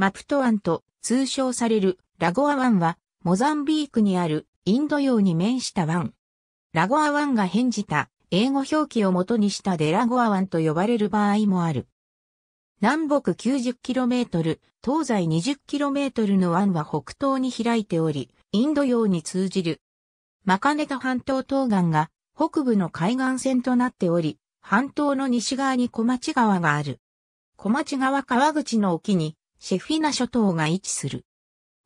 マプト湾と通称されるラゴア湾は、モザンビークにあるインド洋に面した湾。ラゴア湾が変じた英語表記を元にしたデラゴア湾と呼ばれる場合もある。南北 90km、東西 20km の湾は北東に開いており、インド洋に通じる。マカネタ半島東岸が北部の海岸線となっており、半島の西側に小町川がある。小町川川口の沖にシェフィナ諸島が位置する。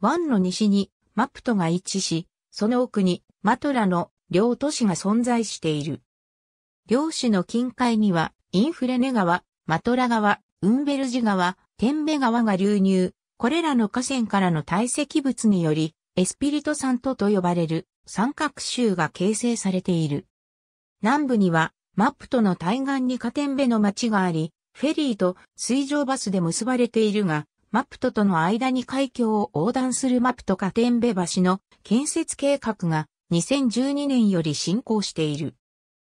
湾の西にマプトが位置し、その奥にマトラの両都市が存在している。両市の近海にはインフレネ川、マトラ川、ウンベルジ川、テンベ川が流入。これらの河川からの堆積物により、エスピリトサントと呼ばれる三角州が形成されている。南部にはマプトの対岸にカテンベの町があり、フェリーと水上バスで結ばれているが、マプトとの間に海峡を横断するマプトカテンベ橋の建設計画が2012年より進行している。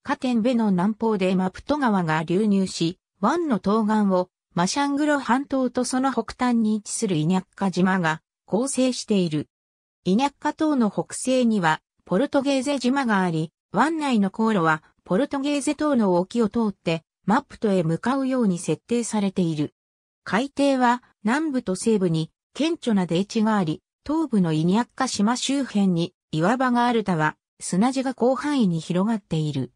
カテンベの南方でマプト川が流入し、湾の東岸をマシャングロ半島とその北端に位置するイニャッカ島が構成している。イニャッカ島の北西にはポルトゲーゼ島があり、湾内の航路はポルトゲーゼ島の沖を通ってマプトへ向かうように設定されている。海底は南部と西部に顕著な低地があり、東部のイニャッカ島周辺に岩場があるたは、砂地が広範囲に広がっている。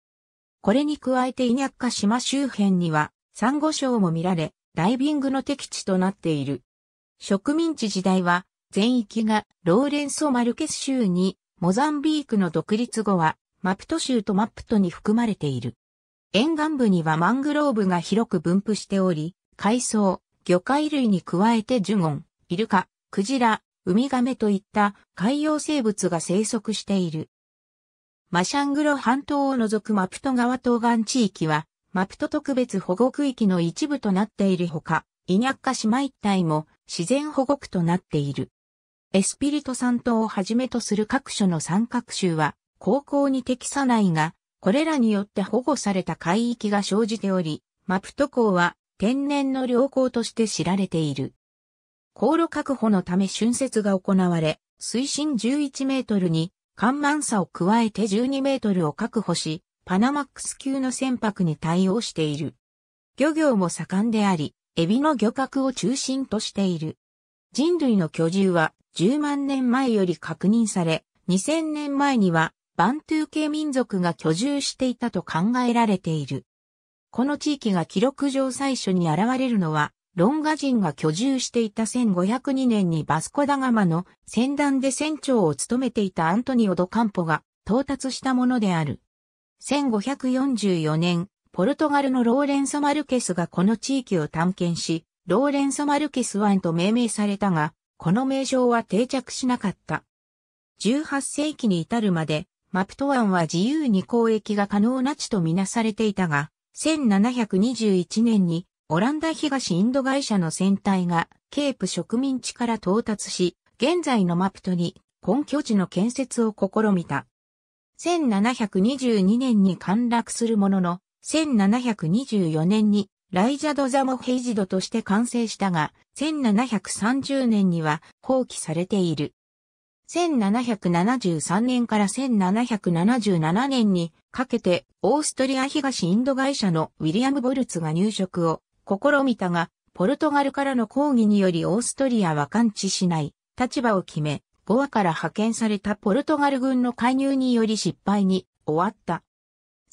これに加えてイニャッカ島周辺には、サンゴ礁も見られ、ダイビングの敵地となっている。植民地時代は、全域がローレンソ・マルケス州に、モザンビークの独立後は、マプト州とマップトに含まれている。沿岸部にはマングローブが広く分布しており、海藻、魚介類に加えてジュゴン、イルカ、クジラ、ウミガメといった海洋生物が生息している。マシャングロ半島を除くマプト川東岸地域は、マプト特別保護区域の一部となっているほか、イニャッカ島一帯も自然保護区となっている。エスピリト山島をはじめとする各所の三角州は、高校に適さないが、これらによって保護された海域が生じており、マプト港は天然の良好として知られている。航路確保のため浚渫が行われ、水深11メートルに、緩慢さを加えて12メートルを確保し、パナマックス級の船舶に対応している。漁業も盛んであり、エビの漁獲を中心としている。人類の居住は10万年前より確認され、2000年前にはバントゥー系民族が居住していたと考えられている。この地域が記録上最初に現れるのは、ロンガ人が居住していた1502年にバスコダガマの船団で船長を務めていたアントニオ・ド・カンポが到達したものである。1544年、ポルトガルのローレンソ・マルケスがこの地域を探検し、ローレンソ・マルケス湾と命名されたが、この名称は定着しなかった。18世紀に至るまで、マプト湾は自由に交易が可能な地とみなされていたが、1721年にオランダ東インド会社の船隊がケープ植民地から到達し、現在のマプトに根拠地の建設を試みた。1722年に陥落するものの、1724年にライジャドザモヘイジドとして完成したが、1730年には放棄されている。1773年から1777年にかけてオーストリア東インド会社のウィリアム・ボルツが入植を試みたが、ポルトガルからの抗議によりオーストリアは完治しない立場を決め、ゴアから派遣されたポルトガル軍の介入により失敗に終わった。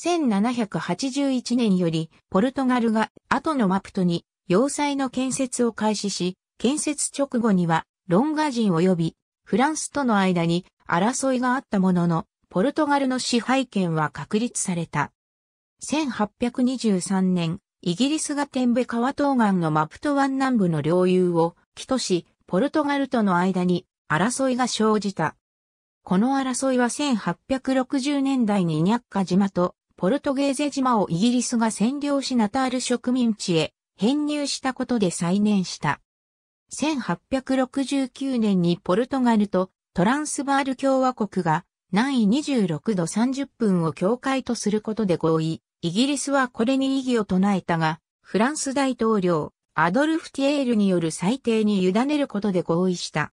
1781年よりポルトガルが後のマプトに要塞の建設を開始し、建設直後にはロンガ人及びフランスとの間に争いがあったものの、ポルトガルの支配権は確立された。1823年、イギリスがテンベ川東岸のマプト湾南部の領有を、起都市、ポルトガルとの間に争いが生じた。この争いは1860年代にニャッカ島とポルトゲーゼ島をイギリスが占領しナタール植民地へ編入したことで再燃した。1869年にポルトガルとトランスバール共和国が南緯26度30分を境界とすることで合意。イギリスはこれに異議を唱えたが、フランス大統領、アドルフ・ティエールによる裁定に委ねることで合意した。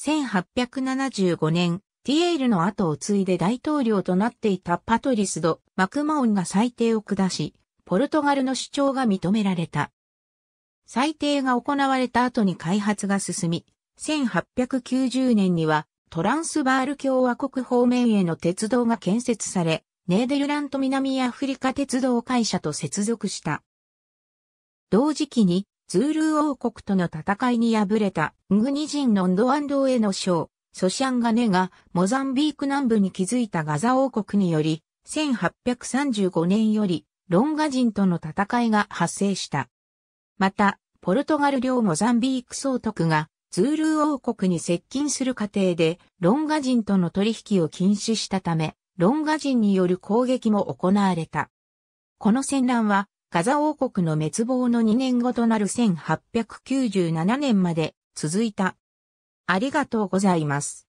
1875年、ティエールの後を継いで大統領となっていたパトリスド・マクモーンが裁定を下し、ポルトガルの主張が認められた。裁定が行われた後に開発が進み、1890年にはトランスバール共和国方面への鉄道が建設され、ネーデルラント南アフリカ鉄道会社と接続した。同時期に、ズール王国との戦いに敗れた、ングニ人のンドアンドへの将、ソシャンガネが、モザンビーク南部に築いたガザ王国により、1835年より、ロンガ人との戦いが発生した。また、ポルトガル領モザンビーク総督が、ツール王国に接近する過程で、ロンガ人との取引を禁止したため、ロンガ人による攻撃も行われた。この戦乱は、ガザ王国の滅亡の2年後となる1897年まで続いた。ありがとうございます。